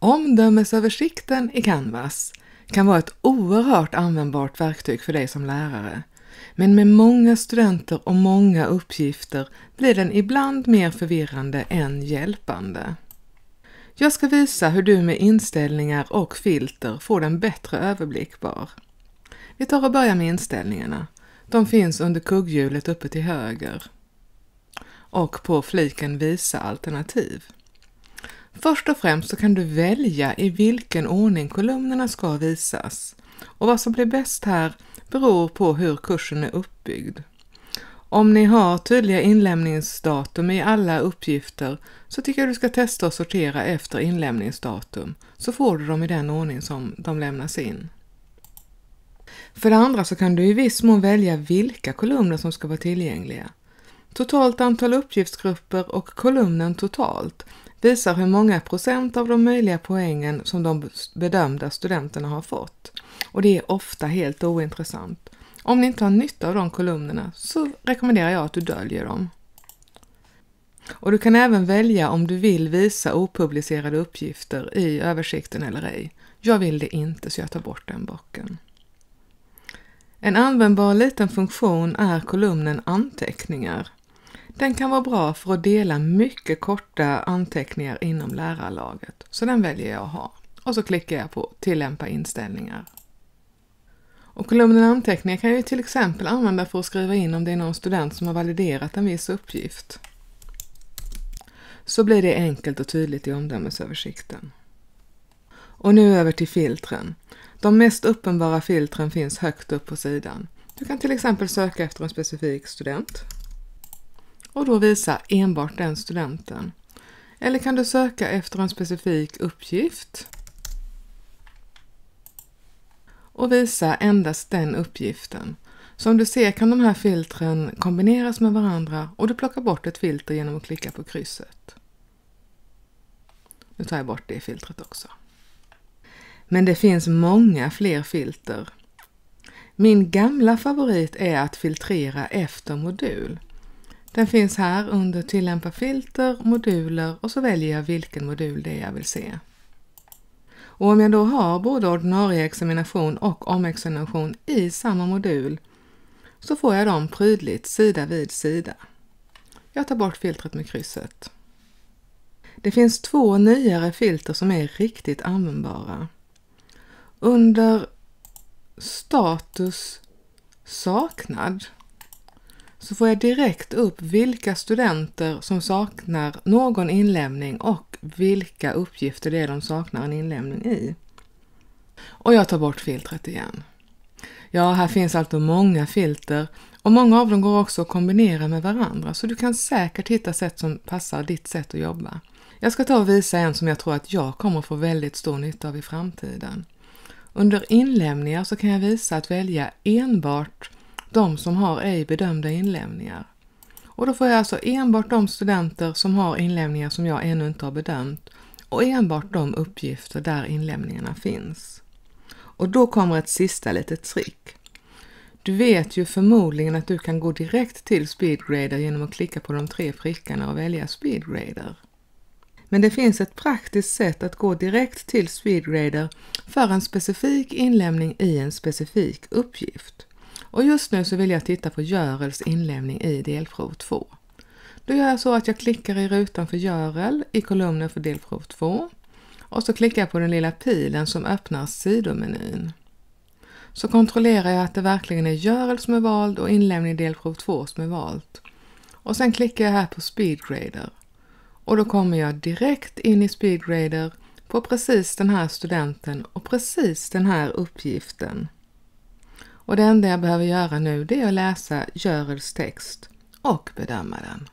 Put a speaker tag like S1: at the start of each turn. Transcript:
S1: Omdömesöversikten i Canvas kan vara ett oerhört användbart verktyg för dig som lärare. Men med många studenter och många uppgifter blir den ibland mer förvirrande än hjälpande. Jag ska visa hur du med inställningar och filter får den bättre överblickbar. Vi tar och börjar med inställningarna. De finns under kugghjulet uppe till höger och på fliken Visa alternativ. Först och främst så kan du välja i vilken ordning kolumnerna ska visas och vad som blir bäst här beror på hur kursen är uppbyggd. Om ni har tydliga inlämningsdatum i alla uppgifter så tycker jag du ska testa och sortera efter inlämningsdatum så får du dem i den ordning som de lämnas in. För det andra så kan du i viss mån välja vilka kolumner som ska vara tillgängliga. Totalt antal uppgiftsgrupper och kolumnen totalt visar hur många procent av de möjliga poängen som de bedömda studenterna har fått. Och det är ofta helt ointressant. Om ni inte har nytta av de kolumnerna så rekommenderar jag att du döljer dem. Och du kan även välja om du vill visa opublicerade uppgifter i översikten eller ej. Jag vill det inte så jag tar bort den bocken. En användbar liten funktion är kolumnen Anteckningar. Den kan vara bra för att dela mycket korta anteckningar inom lärarlaget, så den väljer jag att ha. Och så klickar jag på Tillämpa inställningar. Och kolumnen anteckningar kan jag till exempel använda för att skriva in om det är någon student som har validerat en viss uppgift. Så blir det enkelt och tydligt i omdömesöversikten. Och nu över till filtren. De mest uppenbara filtren finns högt upp på sidan. Du kan till exempel söka efter en specifik student och då visa enbart den studenten. Eller kan du söka efter en specifik uppgift och visa endast den uppgiften. Som du ser kan de här filtren kombineras med varandra och du plockar bort ett filter genom att klicka på krysset. Nu tar jag bort det filtret också. Men det finns många fler filter. Min gamla favorit är att filtrera efter modul. Den finns här under Tillämpa filter, moduler och så väljer jag vilken modul det är jag vill se. Och om jag då har både ordinarie examination och omexamination i samma modul så får jag dem prydligt sida vid sida. Jag tar bort filtret med krysset. Det finns två nyare filter som är riktigt användbara. Under status saknad så får jag direkt upp vilka studenter som saknar någon inlämning och vilka uppgifter det är de saknar en inlämning i. Och jag tar bort filtret igen. Ja, här finns alltså många filter och många av dem går också att kombinera med varandra så du kan säkert hitta sätt som passar ditt sätt att jobba. Jag ska ta och visa en som jag tror att jag kommer få väldigt stor nytta av i framtiden. Under inlämningar så kan jag visa att välja enbart de som har ej bedömda inlämningar. Och då får jag alltså enbart de studenter som har inlämningar som jag ännu inte har bedömt och enbart de uppgifter där inlämningarna finns. Och då kommer ett sista litet trick. Du vet ju förmodligen att du kan gå direkt till Speedgrader genom att klicka på de tre prickarna och välja Speedgrader. Men det finns ett praktiskt sätt att gå direkt till Speedgrader för en specifik inlämning i en specifik uppgift. Och just nu så vill jag titta på Görels inlämning i delprov 2. Då gör jag så att jag klickar i rutan för Görel i kolumnen för delprov 2 och så klickar jag på den lilla pilen som öppnar sidomenyn. Så kontrollerar jag att det verkligen är Görel som är vald och inlämning i delprov 2 som är valt. Och sen klickar jag här på Speedgrader. Och då kommer jag direkt in i Speedgrader på precis den här studenten och precis den här uppgiften. Och det enda jag behöver göra nu det är att läsa Görels text och bedöma den.